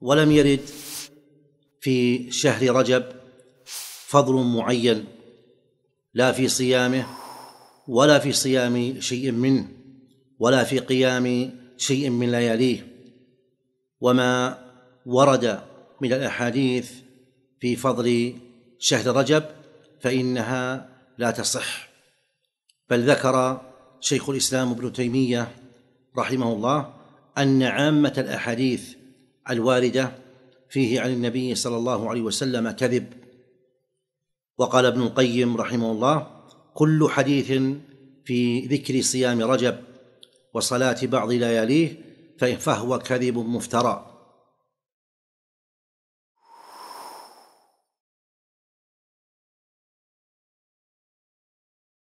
ولم يرد في شهر رجب فضل معين لا في صيامه ولا في صيام شيء منه ولا في قيام شيء من لياليه وما ورد من الاحاديث في فضل شهر رجب فانها لا تصح بل ذكر شيخ الاسلام ابن تيميه رحمه الله ان عامه الاحاديث الوارده فيه عن النبي صلى الله عليه وسلم كذب وقال ابن القيم رحمه الله كل حديث في ذكر صيام رجب وصلاه بعض لياليه فهو كذب مفترى